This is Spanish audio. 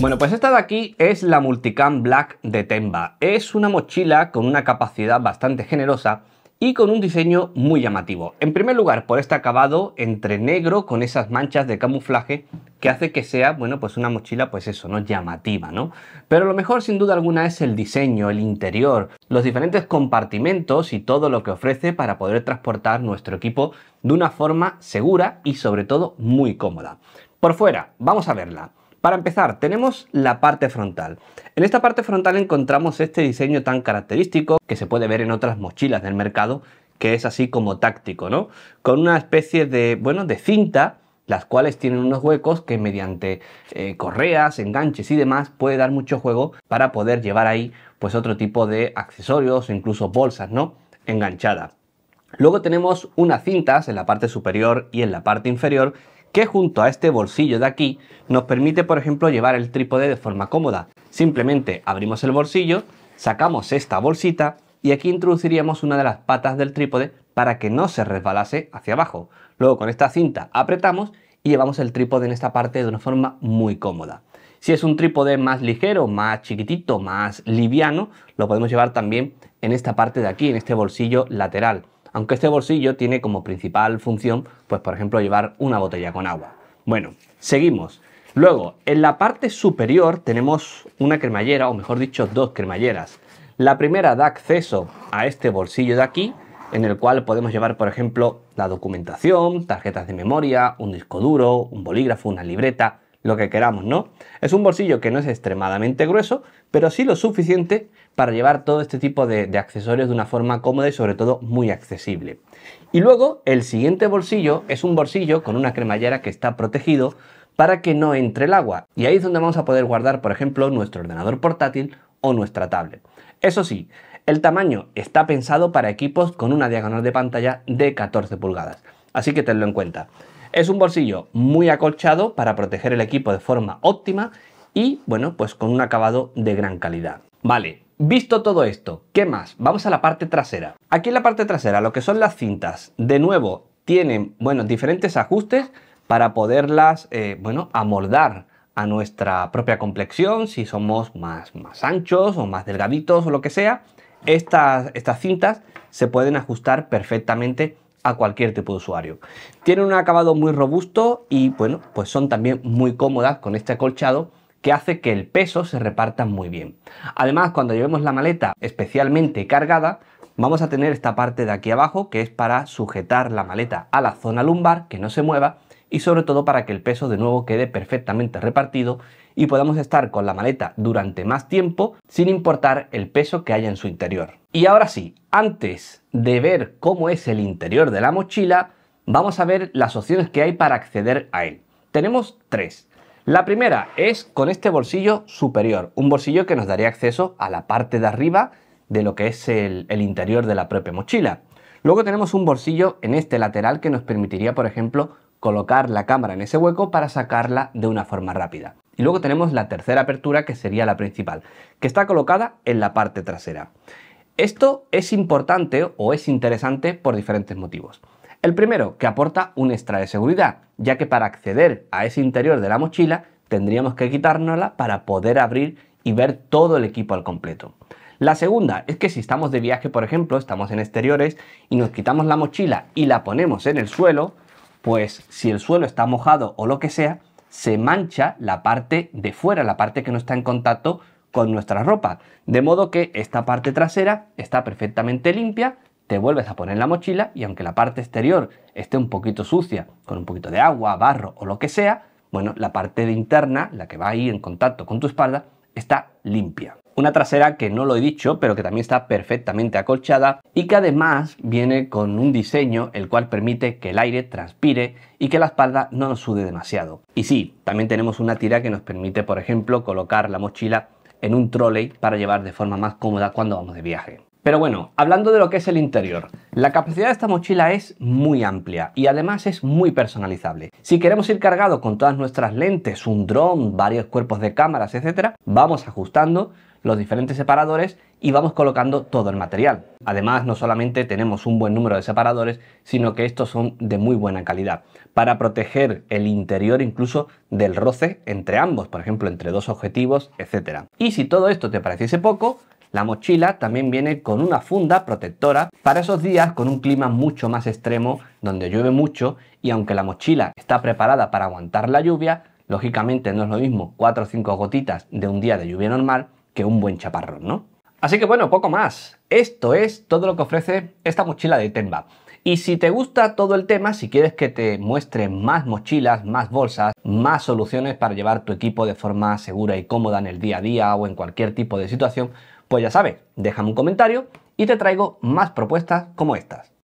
Bueno, pues esta de aquí es la Multicam Black de Temba. Es una mochila con una capacidad bastante generosa y con un diseño muy llamativo. En primer lugar, por este acabado entre negro con esas manchas de camuflaje que hace que sea, bueno, pues una mochila, pues eso, ¿no? Llamativa, ¿no? Pero lo mejor, sin duda alguna, es el diseño, el interior, los diferentes compartimentos y todo lo que ofrece para poder transportar nuestro equipo de una forma segura y sobre todo muy cómoda. Por fuera, vamos a verla. Para empezar, tenemos la parte frontal. En esta parte frontal encontramos este diseño tan característico que se puede ver en otras mochilas del mercado, que es así como táctico, ¿no? Con una especie de, bueno, de cinta, las cuales tienen unos huecos que mediante eh, correas, enganches y demás puede dar mucho juego para poder llevar ahí pues otro tipo de accesorios o incluso bolsas, ¿no? Enganchadas. Luego tenemos unas cintas en la parte superior y en la parte inferior que junto a este bolsillo de aquí nos permite, por ejemplo, llevar el trípode de forma cómoda. Simplemente abrimos el bolsillo, sacamos esta bolsita y aquí introduciríamos una de las patas del trípode para que no se resbalase hacia abajo. Luego con esta cinta apretamos y llevamos el trípode en esta parte de una forma muy cómoda. Si es un trípode más ligero, más chiquitito, más liviano, lo podemos llevar también en esta parte de aquí, en este bolsillo lateral aunque este bolsillo tiene como principal función, pues por ejemplo, llevar una botella con agua. Bueno, seguimos. Luego, en la parte superior tenemos una cremallera, o mejor dicho, dos cremalleras. La primera da acceso a este bolsillo de aquí, en el cual podemos llevar, por ejemplo, la documentación, tarjetas de memoria, un disco duro, un bolígrafo, una libreta, lo que queramos, ¿no? Es un bolsillo que no es extremadamente grueso, pero sí lo suficiente para llevar todo este tipo de, accesorios de una forma cómoda y sobre todo muy accesible. Y luego el siguiente bolsillo es un bolsillo con una cremallera que está protegido para que no entre el agua. Y ahí es donde vamos a poder guardar, por ejemplo, nuestro ordenador portátil o nuestra tablet. Eso sí, el tamaño está pensado para equipos con una diagonal de pantalla de 14 pulgadas. Así que tenlo en cuenta. Es un bolsillo muy acolchado para proteger el equipo de forma óptima y, bueno, pues con un acabado de gran calidad. Vale, Visto todo esto, ¿qué más? Vamos a la parte trasera. Aquí en la parte trasera, lo que son las cintas, de nuevo, tienen, bueno, diferentes ajustes para poderlas, eh, bueno, amoldar a nuestra propia complexión, si somos más, más anchos o más delgaditos o lo que sea, estas, estas cintas se pueden ajustar perfectamente cualquier tipo de usuario. tiene un acabado muy robusto y bueno, pues son también muy cómodas con este acolchado que hace que el peso se reparta muy bien. Además, cuando llevemos la maleta especialmente cargada, vamos a tener esta parte de aquí abajo que es para sujetar la maleta a la zona lumbar, que no se mueva, y sobre todo para que el peso de nuevo quede perfectamente repartido y podemos estar con la maleta durante más tiempo sin importar el peso que haya en su interior. Y ahora sí, antes de ver cómo es el interior de la mochila, vamos a ver las opciones que hay para acceder a él. Tenemos tres. La primera es con este bolsillo superior, un bolsillo que nos daría acceso a la parte de arriba de lo que es el, el interior de la propia mochila. Luego tenemos un bolsillo en este lateral que nos permitiría, por ejemplo, colocar la cámara en ese hueco para sacarla de una forma rápida. Y luego tenemos la tercera apertura que sería la principal, que está colocada en la parte trasera. Esto es importante o es interesante por diferentes motivos. El primero, que aporta un extra de seguridad, ya que para acceder a ese interior de la mochila tendríamos que quitárnosla para poder abrir y ver todo el equipo al completo. La segunda es que si estamos de viaje, por ejemplo, estamos en exteriores y nos quitamos la mochila y la ponemos en el suelo, pues si el suelo está mojado o lo que sea, se mancha la parte de fuera, la parte que no está en contacto con nuestra ropa. De modo que esta parte trasera está perfectamente limpia, te vuelves a poner la mochila y aunque la parte exterior esté un poquito sucia, con un poquito de agua, barro o lo que sea, bueno, la parte interna, la que va ahí en contacto con tu espalda, está limpia. Una trasera que no lo he dicho, pero que también está perfectamente acolchada y que además viene con un diseño el cual permite que el aire transpire y que la espalda no nos sude demasiado. Y sí, también tenemos una tira que nos permite, por ejemplo, colocar la mochila en un trolley para llevar de forma más cómoda cuando vamos de viaje. Pero bueno, hablando de lo que es el interior, la capacidad de esta mochila es muy amplia y además es muy personalizable. Si queremos ir cargado con todas nuestras lentes, un dron, varios cuerpos de cámaras, etc., vamos ajustando los diferentes separadores y vamos colocando todo el material. Además, no solamente tenemos un buen número de separadores, sino que estos son de muy buena calidad, para proteger el interior incluso del roce entre ambos, por ejemplo, entre dos objetivos, etc. Y si todo esto te pareciese poco, la mochila también viene con una funda protectora para esos días con un clima mucho más extremo donde llueve mucho y aunque la mochila está preparada para aguantar la lluvia, lógicamente no es lo mismo 4 o 5 gotitas de un día de lluvia normal que un buen chaparrón, ¿no? Así que bueno, poco más. Esto es todo lo que ofrece esta mochila de Temba. Y si te gusta todo el tema, si quieres que te muestre más mochilas, más bolsas, más soluciones para llevar tu equipo de forma segura y cómoda en el día a día o en cualquier tipo de situación, pues ya sabes, déjame un comentario y te traigo más propuestas como estas.